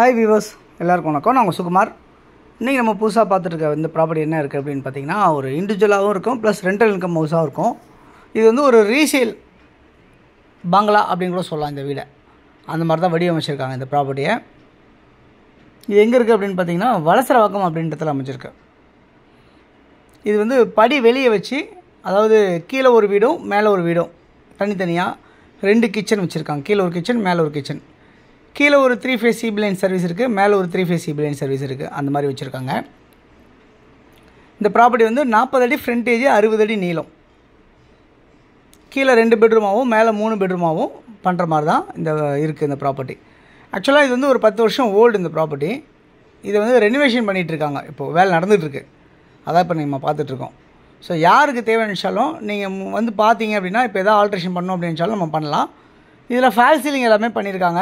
hi viewers எல்லாருக்கும் வணக்கம் நான் உங்கள் சுகுமார் இன்றைக்கி நம்ம புதுசாக இருக்க இந்த ப்ராப்பர்ட்டி என்ன இருக்குது அப்படின்னு பார்த்தீங்கன்னா ஒரு இண்டிவிஜுவலாகவும் இருக்கும் ப்ளஸ் ரெண்டல் இன்கம் ஹவுஸாகவும் இருக்கும் இது வந்து ஒரு ரீசேல் பங்களா அப்படின்னு கூட சொல்லலாம் இந்த வீடை அந்த மாதிரி தான் வடிவமைச்சிருக்காங்க இந்த ப்ராப்பர்ட்டியை இது எங்கே இருக்குது அப்படின்னு பார்த்தீங்கன்னா வளசரவாக்கம் அப்படின்றதில் அமைச்சிருக்கு இது வந்து படி வெளியே வச்சு அதாவது கீழே ஒரு வீடும் மேலே ஒரு வீடும் தனித்தனியாக ரெண்டு கிச்சன் வச்சுருக்காங்க கீழே ஒரு கிச்சன் மேலே ஒரு கிச்சன் கீழே ஒரு த்ரீ ஃபேஸ் சிபிலைன் சர்வீஸ் இருக்குது மேலே ஒரு த்ரீ ஃபேஸ் சிபிலைன் சர்வீஸ் இருக்குது அந்த மாதிரி வச்சுருக்காங்க இந்த ப்ராப்பர்ட்டி வந்து நாற்பது அடி ஃப்ரண்டேஜ் அறுபது அடி நீளம் கீழே ரெண்டு பெட்ரூமாகவும் மேலே மூணு பெட்ரூமாகவும் பண்ணுற மாதிரி தான் இந்த இருக்குது இந்த ப்ராப்பர்ட்டி ஆக்சுவலாக இது வந்து ஒரு பத்து வருஷம் ஓல்டு இந்த ப்ராப்பர்ட்டி இதை வந்து ரெனிவேஷன் பண்ணிகிட்ருக்காங்க இப்போது வேலை நடந்துகிட்ருக்கு அதான் இப்போ நம்ம பார்த்துட்ருக்கோம் ஸோ யாருக்கு தேவைன்னுச்சாலும் நீங்கள் வந்து பார்த்தீங்க அப்படின்னா இப்போ எதாவது ஆல்ட்ரேஷன் பண்ணோம் அப்படின்னுச்சாலும் நம்ம பண்ணலாம் இதில் ஃபால் சீலிங் எல்லாமே பண்ணியிருக்காங்க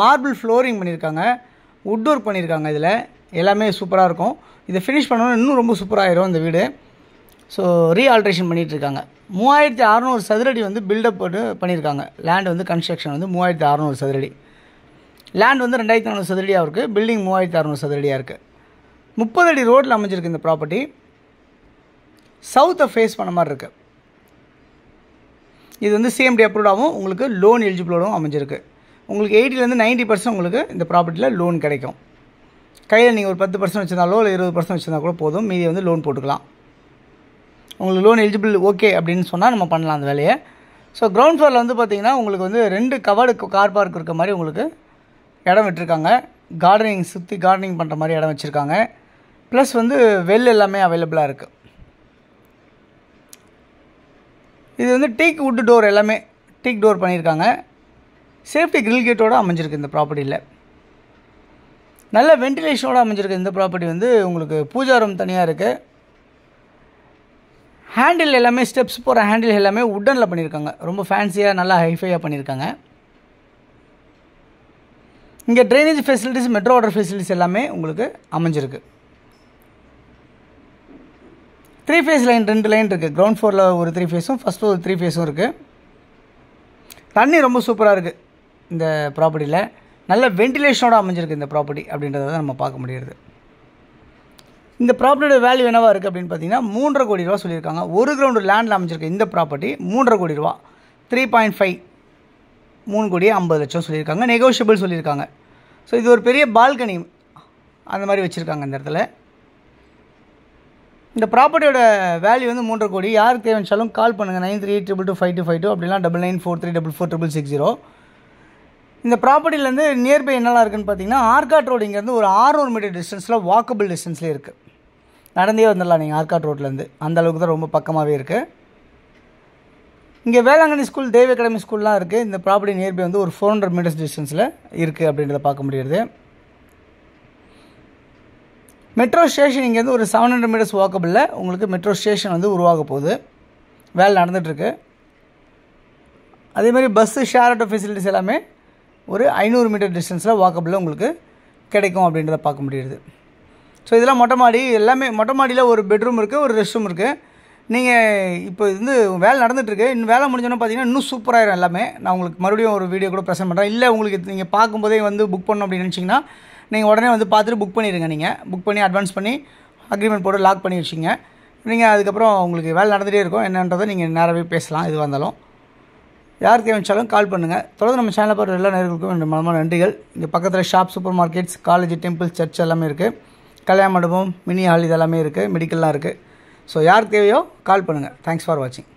மார்பிள் ஃப்ளோரிங் பண்ணியிருக்காங்க உட் ஒர்க் பண்ணியிருக்காங்க இதில் எல்லாமே சூப்பராக இருக்கும் இதை ஃபினிஷ் பண்ணோன்னா இன்னும் ரொம்ப சூப்பராகிடும் இந்த வீடு ஸோ ரீ ஆல்ட்ரேஷன் பண்ணிகிட்ருக்காங்க மூவாயிரத்தி அறநூறு சதுரடி வந்து பில்டப் போட்டு பண்ணியிருக்காங்க லேண்ட் வந்து கன்ஸ்ட்ரக்ஷன் வந்து மூவாயிரத்தி அறநூறு சதுரடி லேண்ட் வந்து ரெண்டாயிரத்தி நானூறு சதுரடியாக இருக்குது பில்டிங் மூவாயிரத்தி அறநூறு சதுரடியாக இருக்குது முப்பது அடி ரோட்டில் அமைஞ்சிருக்கு இந்த ப்ராப்பர்ட்டி சவுத்தை ஃபேஸ் பண்ண மாதிரி இருக்குது இது வந்து சிஎம்டி அப்ரூவ்டாகவும் உங்களுக்கு லோன் எலிஜிபிளோடவும் அமைஞ்சிருக்கு உங்களுக்கு எயிட்டிலேருந்து நைன்ட்டி பர்சன்ட் உங்களுக்கு இந்த ப்ராப்பர்ட்டியில் லோன் கிடைக்கும் கையில் நீங்கள் ஒரு பத்து பர்சன்ட் வச்சுருந்தாலோ இல்லை இருபது பர்சன்ட் வச்சுருந்தா கூட போதும் மீதி வந்து லோன் போட்டுக்கலாம் உங்களுக்கு லோன் எலிஜிபிள் ஓகே அப்படின்னு சொன்னால் நம்ம பண்ணலாம் அந்த வேலையை ஸோ கிரவுண்ட் ஃப்ளோரில் வந்து பார்த்திங்கன்னா உங்களுக்கு வந்து ரெண்டு கவர்டு கார் பார்க் இருக்க மாதிரி உங்களுக்கு இடம் விட்டுருக்காங்க கார்டனிங் சுற்றி கார்டனிங் பண்ணுற மாதிரி இடம் வச்சுருக்காங்க ப்ளஸ் வந்து வெல் எல்லாமே அவைலபிளாக இருக்குது இது வந்து டீக் உட்டு டோர் எல்லாமே டீக் டோர் பண்ணியிருக்காங்க சேஃப்டி கிரில் கேட்டோடு அமைஞ்சிருக்கு இந்த ப்ராப்பர்ட்டியில் நல்ல வென்டிலேஷனோடு அமைஞ்சிருக்கு இந்த ப்ராப்பர்ட்டி வந்து உங்களுக்கு பூஜா ரூம் தனியாக இருக்குது ஹேண்டில் எல்லாமே ஸ்டெப்ஸ் போகிற ஹேண்டில் எல்லாமே உட்டனில் பண்ணியிருக்காங்க ரொம்ப ஃபேன்சியாக நல்லா ஹைஃபையாக பண்ணியிருக்காங்க இங்கே drainage facilities metro water facilities எல்லாமே உங்களுக்கு அமைஞ்சிருக்கு த்ரீ ஃபேஸ் லைன் ரெண்டு லைன் இருக்குது கிரவுண்ட் ஃப்ளோரில் ஒரு த்ரீ ஃபேஸும் ஃபஸ்ட் ஃப்ளோர் த்ரீ ஃபேஸும் இருக்குது தண்ணி ரொம்ப சூப்பராக இருக்குது இந்த ப்ராப்பர்ட்டியில் நல்ல வெண்டிலேஷனோடு அமைஞ்சிருக்கு இந்த ப்ராப்பர்ட்டி அப்படின்றத தான் நம்ம பார்க்க முடியுது இந்த ப்ராப்பர்ட்டியோட வேல்யூ என்னவாக இருக்குது அப்படின்னு பார்த்தீங்கன்னா மூன்றரை கோடி ரூபா சொல்லியிருக்காங்க ஒரு கிரவுண்டு லேண்டில் அமைஞ்சிருக்கு இந்த ப்ராப்பர்ட்டி மூன்றரை கோடி ரூபா த்ரீ பாயிண்ட் ஃபைவ் மூணு கோடி ஐம்பது லட்சம் சொல்லியிருக்காங்க நெகோஷியபிள் சொல்லியிருக்காங்க ஸோ இது ஒரு பெரிய பால்கனி அந்த மாதிரி வச்சுருக்காங்க இந்த இடத்துல இந்த ப்ராப்பர்ட்டியோட வேல்யூ வந்து மூன்றரை கோடி யார் தேவைச்சாலும் கால் பண்ணுங்கள் nine three eight triple two five two five two அப்படிலாம் double nine four three double four triple six zero இந்த ப்ராப்பர்ட்டிலேருந்து நியர்பை என்னெல்லாம் இருக்குதுன்னு பார்த்தீங்கன்னா ஆர்காட் ரோடு இங்கேருந்து ஒரு ஆறுநூறு மீட்டர் டிஸ்டன்ஸில் வாக்கபிள் டிஸ்டன்ஸ்லேயே இருக்குது நடந்தே வந்துடலாம் நீங்கள் ஆர்காட் ரோட்லேருந்து அந்த அளவுக்கு தான் ரொம்ப பக்கமாகவே இருக்குது இங்கே வேளாங்கண்ணி ஸ்கூல் தேவ அகாடமி ஸ்கூல்லாம் இருக்குது இந்த ப்ராப்பர்ட்டி நியர்பை வந்து ஒரு ஃபோர் ஹண்ட்ரட் மீட்டர்ஸ் டிஸ்டன்ஸில் இருக்குது அப்படின்றத பார்க்க முடியுது மெட்ரோ ஸ்டேஷன் இங்கேருந்து ஒரு செவன் ஹண்ட்ரட் மீட்டர்ஸ் வாக்கபிளில் உங்களுக்கு மெட்ரோ ஸ்டேஷன் வந்து உருவாக போகுது வேலை நடந்துகிட்ருக்கு அதேமாதிரி பஸ்ஸு ஷேர் ஆட்டோ ஃபெசிலிட்டிஸ் எல்லாமே ஒரு ஐநூறு மீட்டர் டிஸ்டன்ஸில் வாக்கப்பில் உங்களுக்கு கிடைக்கும் அப்படின்றத பார்க்க முடியுது ஸோ இதெல்லாம் மொட்டை மாடி எல்லாமே மொட்டை மாடியில் ஒரு பெட்ரூம் இருக்குது ஒரு ரெஸ்ட் ரூம் இருக்குது நீங்கள் இப்போ வந்து வேலை நடந்துகிட்ருக்கு இன்னும் வேலை முடிஞ்சோன்னா பார்த்தீங்கன்னா இன்னும் சூப்பராகிடும் எல்லாமே நான் உங்களுக்கு மறுபடியும் ஒரு வீடியோ கூட ப்ரெசென்ட் பண்ணுறேன் இல்லை உங்களுக்கு நீங்கள் பார்க்கும்போதே வந்து புக் பண்ணணும் அப்படின்னு நினச்சிங்கன்னா நீங்கள் உடனே வந்து பார்த்துட்டு புக் பண்ணிடுங்க நீங்கள் புக் பண்ணி அட்வான்ஸ் பண்ணி அக்ரிமெண்ட் போட்டு லாக் பண்ணி வச்சிங்க நீங்கள் அதுக்கப்புறம் உங்களுக்கு வேலை நடந்துகிட்டே இருக்கும் என்னன்றதை நீங்கள் நேராகவே பேசலாம் எதுவாக இருந்தாலும் யார் தேவைச்சாலும் கால் பண்ணுங்கள் தொடர்ந்து நம்ம சேனலில் பார்த்து எல்லா நேர்களுக்கும் ரெண்டு மனமான நன்றிகள் இங்கே பக்கத்தில் shop supermarkets college temple church எல்லாமே இருக்குது கல்யாண மண்டபம் மினி ஹால் இதெல்லாமே இருக்குது மெடிக்கல்லாம் இருக்குது ஸோ யார் தேவையோ கால் பண்ணுங்கள் தேங்க்ஸ் ஃபார் வாட்சிங்